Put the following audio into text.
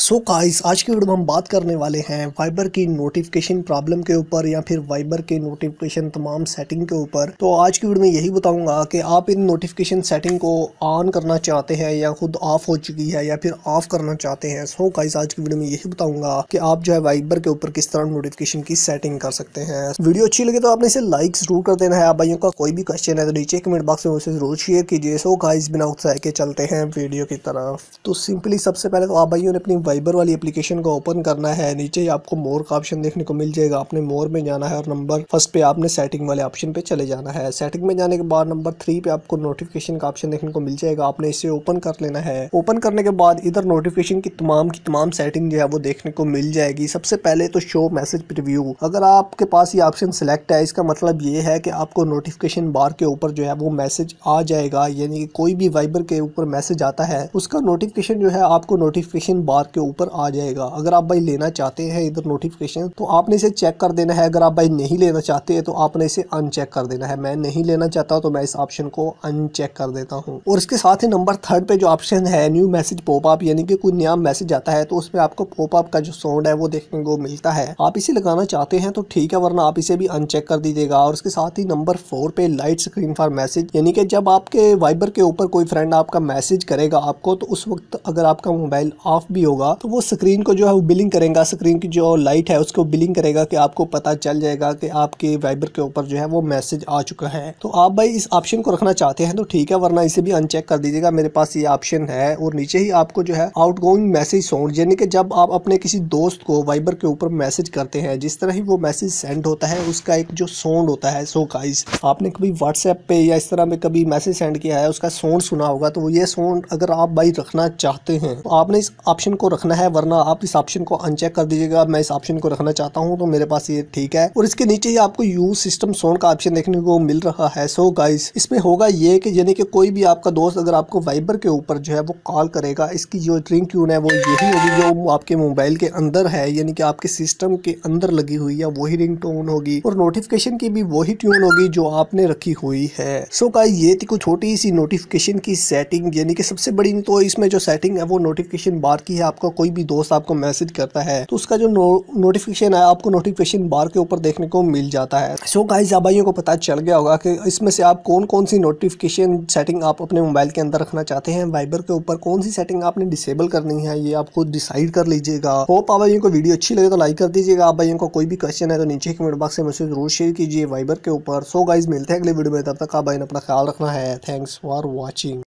सो so guys आज की video में हम बात करने वाले हैं वाइबर की नोटिफिकेशन प्रॉब्लम के ऊपर या फिर वाइबर के नोटिफिकेशन तमाम सेटिंग के ऊपर तो आज की वीडियो में यही बताऊंगा कि आप इन नोटिफिकेशन सेटिंग को ऑन करना चाहते हैं या खुद ऑफ हो चुकी है या फिर ऑफ करना चाहते हैं सो so गाइस आज की वीडियो में यही बताऊंगा कि आप जो है वाइबर के ऊपर किस तरह नोटिफिकेशन की सेटिंग कर सकते हैं वीडियो अच्छी लगे तो आपने इसे लाइक जरूर कर देना है आप भाइयों का कोई भी क्वेश्चन है तो नीचे कमेंट बॉक्स में उसे जरूर शेयर कीजिए सो गाइज बिना उत्साह के चलते हैं वीडियो की तरफ तो सिंपली सबसे पहले तो आप भाइयों ने अपनी वाइबर वाली एप्लीकेशन को ओपन करना है नीचे आपको मोर का ऑप्शन देखने को मिल जाएगा आपने मोर में जाना है और नंबर फर्स्ट पे आपने सेटिंग वाले ऑप्शन पे चले जाना है सेटिंग में जाने के बाद नंबर थ्री पे आपको नोटिफिकेशन का ऑप्शन देखने को मिल जाएगा आपने इसे ओपन कर लेना है ओपन करने के बाद इधर नोटिफिकेशन की तमाम की तमाम सेटिंग जो है वो देखने को मिल जाएगी सबसे पहले तो शो मैसेज प्रिव्यू अगर आपके पास ये ऑप्शन सेलेक्ट है इसका मतलब ये है कि आपको नोटिफिकेशन बार के ऊपर जो है वो मैसेज आ जाएगा यानी कि कोई भी वाइबर के ऊपर मैसेज आता है उसका नोटिफिकेशन जो है आपको नोटिफिकेशन बार के आपके ऊपर आ जाएगा अगर आप भाई लेना चाहते हैं इधर नोटिफिकेशन तो आपने इसे चेक कर देना है अगर आप भाई नहीं लेना चाहते हैं तो आपने इसे अनचेक कर देना है मैं नहीं लेना चाहता तो मैं इस ऑप्शन को अनचेक कर देता हूँ और इसके साथ ही नंबर थर्ड पे जो ऑप्शन है न्यू मैसेज पॉपअप यानी कि कोई नया मैसेज आता है तो उसमें आपको पॉपअप का जो साउंड है वो देखने को मिलता है आप इसे लगाना चाहते हैं तो ठीक है वरना आप इसे भी अनचेक कर दीजिएगा और इसके साथ ही नंबर फोर पे लाइट स्क्रीन फॉर मैसेज यानी कि जब आपके वाइबर के ऊपर कोई फ्रेंड आपका मैसेज करेगा आपको तो उस वक्त अगर आपका मोबाइल ऑफ भी होगा होगा तो वो स्क्रीन को जो है वो बिलिंग करेगा स्क्रीन की जो लाइट है उसको बिलिंग करेगा कि आपको पता चल जाएगा कि आपके वाइबर के ऊपर जो है वो मैसेज आ चुका है तो आप भाई इस ऑप्शन को रखना चाहते हैं तो ठीक है वरना इसे भी अनचेक कर दीजिएगा मेरे पास ये ऑप्शन है और नीचे ही आपको जो है आउट मैसेज साउंड यानी कि जब आप अपने किसी दोस्त को वाइबर के ऊपर मैसेज करते हैं जिस तरह ही वो मैसेज सेंड होता है उसका एक जो साउंड होता है सो गाइस आपने कभी व्हाट्सएप पे या इस तरह में कभी मैसेज सेंड किया है उसका साउंड सुना होगा तो ये साउंड अगर आप भाई रखना चाहते हैं तो आपने इस ऑप्शन को रखना है वरना आप इस ऑप्शन को अनचेक कर दीजिएगा मैं इस ऑप्शन को रखना चाहता हूँ तो मेरे पास ये ठीक है और इसके नीचे ही आपको यूज सिस्टम सोन का ऑप्शन देखने को मिल रहा है सो गाइस इसमें होगा ये कि यानी कि कोई भी आपका दोस्त अगर आपको वाइबर के ऊपर जो है वो कॉल करेगा इसकी जो ड्रिंक यून है वो यही होगी जो आपके मोबाइल के अंदर है यानी कि आपके सिस्टम के अंदर लगी हुई है वही रिंग टोन होगी और नोटिफिकेशन की भी वही ट्यून होगी जो आपने रखी हुई है सो so गाइस ये थी कोई छोटी सी नोटिफिकेशन की सेटिंग यानी कि सबसे बड़ी तो इसमें जो सेटिंग है वो नोटिफिकेशन बार की है आपको आपका कोई भी दोस्त आपको मैसेज करता है तो उसका जो नो, नोटिफिकेशन है आपको नोटिफिकेशन बार के ऊपर देखने को मिल जाता है सो गाइज आप भाइयों को पता चल गया होगा कि इसमें से आप कौन कौन सी नोटिफिकेशन सेटिंग आप अपने मोबाइल के अंदर रखना चाहते हैं वाइबर के ऊपर कौन सी सेटिंग आपने डिसेबल करनी है ये आप खुद डिसाइड कर लीजिएगा होप आप भाइयों को वीडियो अच्छी लगे तो लाइक कर दीजिएगा आप भाइयों को कोई भी क्वेश्चन है तो नीचे कमेंट बॉक्स में जरूर शेयर कीजिए वाइबर के ऊपर सो गाइज मिलते हैं अगले वीडियो में तब तक आप भाई अपना ख्याल रखना है थैंक्स फॉर वॉचिंग